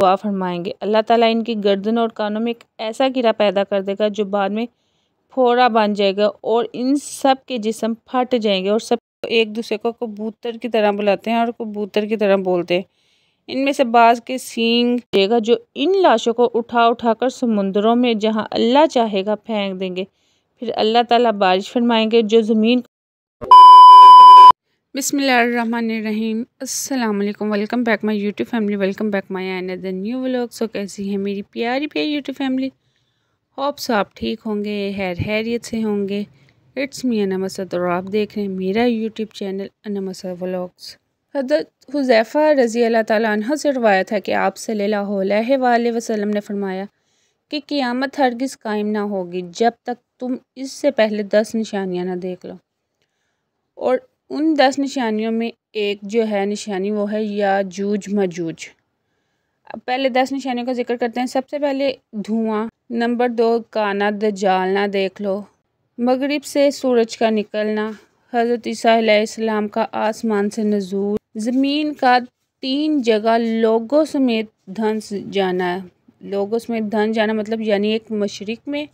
दुआ फरमाएंगे अल्लाह ताला इनकी गर्दन और कानों में एक ऐसा कीड़ा पैदा कर देगा जो बाद में फोड़ा बन जाएगा और इन सब के जिसम फट जाएंगे और सब एक दूसरे को कबूतर की तरह बुलाते हैं और कबूतर की तरह बोलते हैं इनमें से बाज के सींग देगा जो इन लाशों को उठा उठा कर समुंदरों में जहाँ अल्लाह चाहेगा फेंक देंगे फिर अल्लाह ताला बारिश फरमाएंगे जो ज़मीन बिसमीम अल्लाम welcome back my YouTube family welcome back my my another new vlog so कैसी है मेरी प्यारी प्यारी यूट्यूब फैमिली होप सो आप ठीक होंगे हैर हैरियत से होंगे इट्स मी अनमसद और आप देख रहे हैं मेरा यूट्यूब चैनल अनमसा व्लॉग्स हजरत हुजैफ़ा रज़ी अल्लाह तह से रवायत था कि आप सल्ह वसलम ने फरमाया कि क़ियामत हरगिस कायम ना होगी जब तक तुम इससे पहले दस निशानियाँ ना देख लो और उन दस निशानियों में एक जो है निशानी वो है जूज मजूज अब पहले दस निशानियों का जिक्र करते हैं सबसे पहले धुआं नंबर दो काना जालना देख लो मगरिब से सूरज का निकलना हज़रत ईसीम का आसमान से नजूर ज़मीन का तीन जगह लोगों समेत धन जाना है लोगों समेत धन जाना मतलब यानी एक मशरक़ में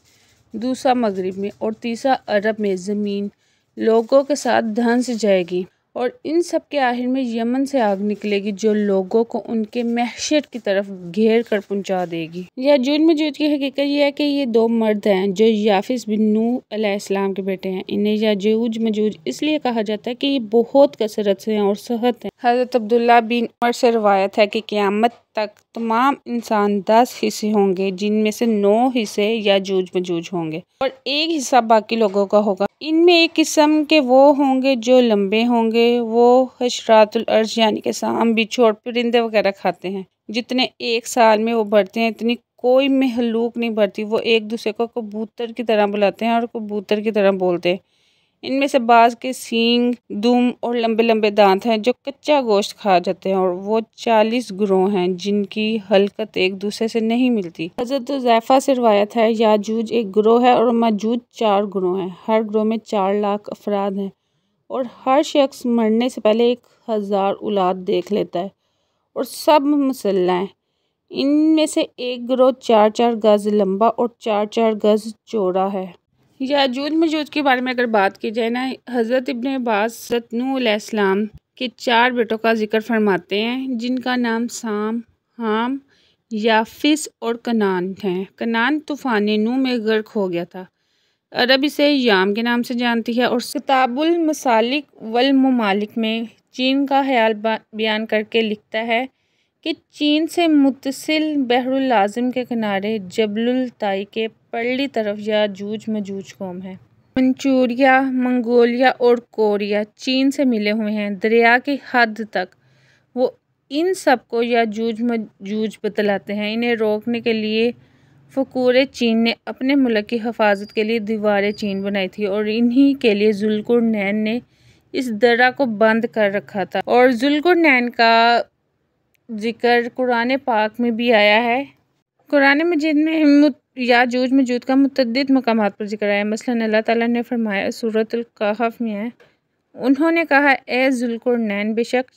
दूसरा मगरब में और तीसरा अरब में ज़मीन लोगों के साथ धंस जाएगी और इन सब के आखिर में यमन से आग निकलेगी जो लोगों को उनके महशर की तरफ घेर कर पहुंचा देगी या जुर्म मजूद की हकीकत यह है कि ये दो मर्द हैं जो याफिस बिन नू अलैहिस्सलाम के बेटे हैं इन्हें जूज मजूज इसलिए कहा जाता है कि ये बहुत कसरत से हैं और सहत हैं हज़रत अब्दुल्ला बिन उमर से रवायत है कि क़्यामत तक तमाम इंसान दस हिस्से होंगे जिनमें से नौ हिस्से या जूझ मजूज होंगे और एक हिस्सा बाकी लोगों का होगा इनमें एक किस्म के वो होंगे जो लंबे होंगे वो हशरातुल अर्ज यानी कि शाम बिछोड़ परिंदे वगैरह खाते हैं जितने एक साल में वो बढ़ते हैं इतनी कोई महलूक नहीं बढ़ती वो एक दूसरे को कबूतर की तरह बुलाते हैं और कबूतर की तरह बोलते हैं इनमें से बाज के सींग दुम और लंबे लंबे दांत हैं जो कच्चा गोश्त खा जाते हैं और वो चालीस ग्रोह हैं जिनकी हलकत एक दूसरे से नहीं मिलती हजरत जैफ़ा से रवायत है याजूज एक ग्रोह है और मजूद चार ग्रोह हैं हर ग्रोह में चार लाख अफराद हैं और हर शख्स मरने से पहले एक हज़ार औलाद देख लेता है और सब मसल हैं इनमें से एक ग्रोह चार चार गज़ लंबा और चार चार गज़ चौड़ा है या जूद मजूद के बारे में अगर बात की जाए ना हज़रत इबन अब्बास के चार बेटों का जिक्र फरमाते हैं जिनका नाम साम हाम याफिस और कनान हैं कनान तूफ़ान नू में गर्क हो गया था अरब इसे याम के नाम से जानती है और सताबुल मसालिक वल ममालिक में चीन का ख्याल बयान करके लिखता है कि चीन से मुतसिल बहरुलआज़म के किनारे जबलुल ताई के पर्ली तरफ जूझ मजूज कौम है मंचूरिया मंगोलिया और कोरिया चीन से मिले हुए हैं दरिया की हद तक वो इन सब को जूझ मजूझ बतलाते हैं इन्हें रोकने के लिए फ़कूर चीन ने अपने मुल्क की हफाजत के लिए दीवारें चीन बनाई थी और इन्हीं के लिए जुल्कुर नैन ने इस दर्रा को बंद कर रखा था और जुल्कुर नैन का जिक्र कुरान पाक में भी आया है कुरान मजीद में या जूज मजूद का मतद मकाम पर जिक्र आया मसला अल्लाह ताला ने फरमाया सूरतलकहफ में है उन्होंने कहा ए जुल्कुरनैन बेशक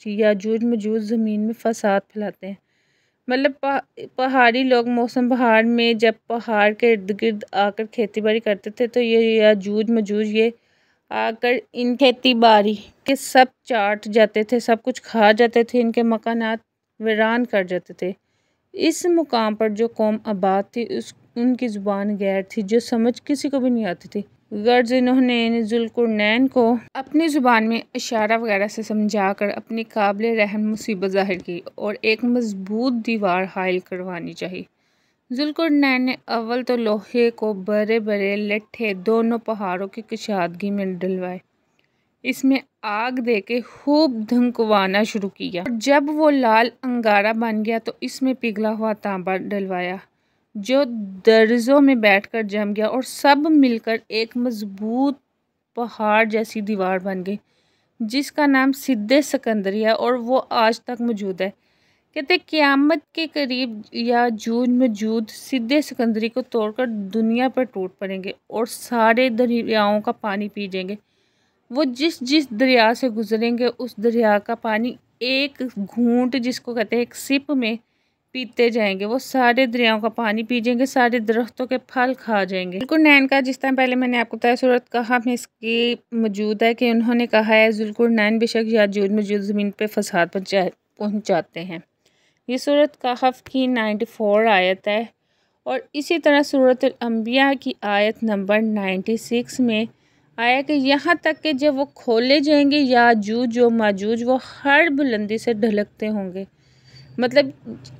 जूज मजूद ज़मीन में फसाद फैलाते हैं मतलब पहाड़ी लोग मौसम बहार में जब पहाड़ के इर्द गिर्द आकर खेती बाड़ी करते थे तो ये या जूज मजूज ये आकर इन खेती बाड़ी के सब चाट जाते थे सब कुछ खा जाते थे इनके मकान वरान कर जाते थे इस मुकाम पर जो कौम आबाद थी उस उनकी ज़ुबान गैर थी जो समझ किसी को भी नहीं आती थी गर्ज इन्होंने जुल्कुरनैन को अपनी ज़ुबान में इशारा वगैरह से समझा कर अपनी काबिल रहन मुसीबत जाहिर की और एक मजबूत दीवार हायल करवानी चाहिए जुल्कुरनैन ने अव्वल तो लोहे को बड़े बड़े लट्ठे दोनों पहाड़ों की कशादगी में डलवाए इसमें आग दे के खूब धमकवाना शुरू किया और जब वो लाल अंगारा बन गया तो इसमें पिघला हुआ तांबा डलवाया जो दर्जों में बैठकर जम गया और सब मिलकर एक मजबूत पहाड़ जैसी दीवार बन गई जिसका नाम सिद्ध है और वो आज तक मौजूद है कहते क़यामत के करीब या जून मौजूद सिद्धे सिकंदरी को तोड़कर दुनिया पर टूट पड़ेंगे और सारे दरियाओं का पानी पी जाएंगे वो जिस जिस दरिया से गुज़रेंगे उस दरिया का पानी एक घूंट जिसको कहते हैं एक सिप में पीते जाएंगे वो सारे दरियाओं का पानी पी जाएंगे सारे दरख्तों के फल खा जाएंगे बिल्कुल नैन का जिस तरह पहले मैंने आपको तय सूरत कहा में इसकी मौजूद है कि उन्होंने कहा है जुलकुल नैन बेशक या जो मौजूद ज़मीन पर फसाद पहुँचा पहुँचाते हैं ये सूरत कहाफ की नाइन्टी फोर आयत है और इसी तरह सूरत अम्बिया की आयत नंबर नाइन्टी सिक्स में आया कि यहाँ तक कि जब वो खोले जाएंगे या याजूज व माजूज वो हर बुलंदी से ढलकते होंगे मतलब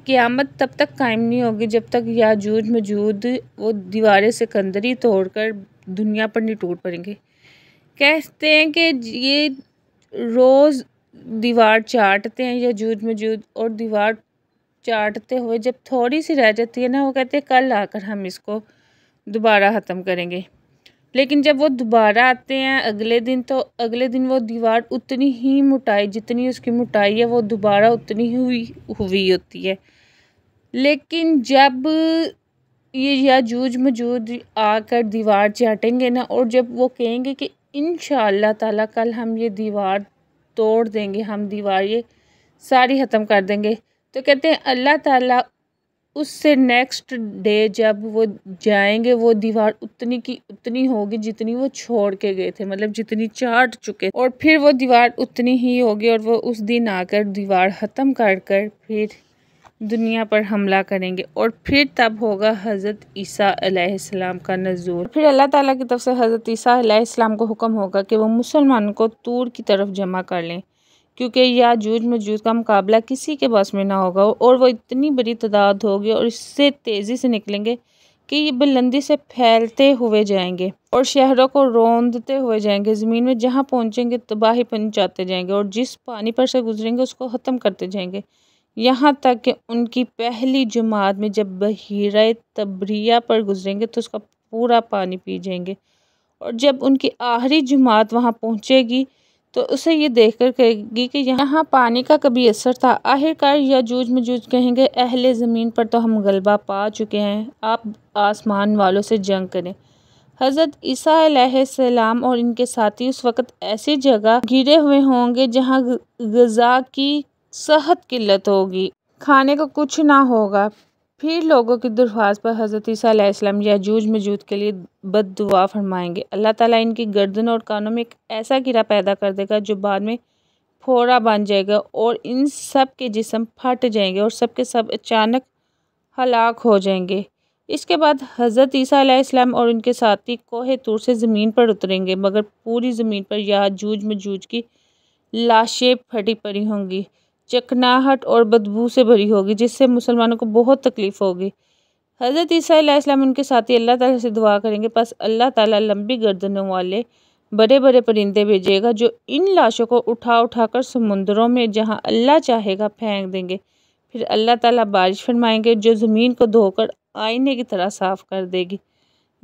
क़्यामत तब तक कायम नहीं होगी जब तक या जूज मजूद वो दीवार सिकंदरी तोड़ कर दुनिया पर नहीं टूट पड़ेंगे कहते हैं कि ये रोज़ दीवार चाटते हैं या जूज मौजूद और दीवार चाटते हुए जब थोड़ी सी रह जाती है ना वो कहते हैं कल आकर हम इसको दोबारा ख़त्म करेंगे लेकिन जब वो दोबारा आते हैं अगले दिन तो अगले दिन वो दीवार उतनी ही मोटाई जितनी उसकी मोटाई है वो दोबारा उतनी हुई हुई होती है लेकिन जब ये जूज मजूद आकर दीवार चाटेंगे ना और जब वो कहेंगे कि इन ताला कल हम ये दीवार तोड़ देंगे हम दीवार ये सारी ख़त्म कर देंगे तो कहते हैं अल्लाह ताला उससे नेक्स्ट डे जब वो जाएंगे वो दीवार उतनी की उतनी होगी जितनी वो छोड़ के गए थे मतलब जितनी चाट चुके और फिर वो दीवार उतनी ही होगी और वो उस दिन आकर दीवार ख़त्म कर कर फिर दुनिया पर हमला करेंगे और फिर तब होगा हज़रत ईसा अलैहिस्सलाम का नजूर फिर अल्लाह ताला की तरफ से हज़रत ईसा अलैहिस्सलाम को हुक्म होगा कि वो मुसलमानों को तूर की तरफ जमा कर लें क्योंकि यह जूझ में जूझ का मुकाबला किसी के बस में ना होगा और वो इतनी बड़ी तादाद होगी और इससे तेज़ी से निकलेंगे कि ये बुलंदी से फैलते हुए जाएंगे और शहरों को रोंदते हुए जाएंगे ज़मीन में जहाँ पहुँचेंगे तबाही पहुँचाते जाएंगे और जिस पानी पर से गुजरेंगे उसको ख़त्म करते जाएंगे यहाँ तक कि उनकी पहली जमात में जब बहिरा तबरिया पर गुजरेंगे तो उसका पूरा पानी पी जाएंगे और जब उनकी आखिरी जमात वहाँ पहुँचेगी तो उसे ये देख कर कहेगी कि यहाँ पानी का कभी असर था आखिरकार में जूझ कहेंगे अहले ज़मीन पर तो हम गलबा पा चुके हैं आप आसमान वालों से जंग करें हज़रत ईसा सलाम और इनके साथी उस वक़्त ऐसी जगह घिरे हुए होंगे जहाँ गज़ा की सहत किल्लत होगी खाने को कुछ ना होगा फिर लोगों की दरख्वास्त पर हज़रत ईसीम याजूज मजूद के लिए बद दुआ फरमाएंगे अल्लाह ताला इनकी गर्दन और कानों में एक ऐसा कीड़ा पैदा कर देगा जो बाद में फोड़ा बन जाएगा और इन सब के जिसम फट जाएंगे और सब के सब अचानक हलाक हो जाएंगे इसके बाद हज़रत ईसीम और उनके साथी कोहे तूर से ज़मीन पर उतरेंगे मगर पूरी ज़मीन पर याजूज मजूज की लाशें फटी पड़ी होंगी चकनाहट और बदबू से भरी होगी जिससे मुसलमानों को बहुत तकलीफ़ होगी हज़रत ईसीम उनके साथी अल्लाह ताला से दुआ करेंगे बस अल्लाह ताला लंबी गर्दनों वाले बड़े बड़े परिंदे भेजेगा जो इन लाशों को उठा उठा कर समुद्रों में जहाँ अल्लाह चाहेगा फेंक देंगे फिर अल्लाह ताला बारिश फरमाएंगे जो ज़मीन को धोकर आईने की तरह साफ़ कर देगी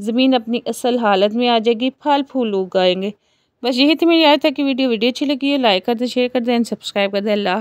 ज़मीन अपनी असल हालत में आ जाएगी फल फूल उगाएंगे बस यही थी मेरी याद था कि वीडियो वीडियो अच्छी लगी है लाइक कर दें शेयर कर दें सब्सक्राइब कर दें अल्लाह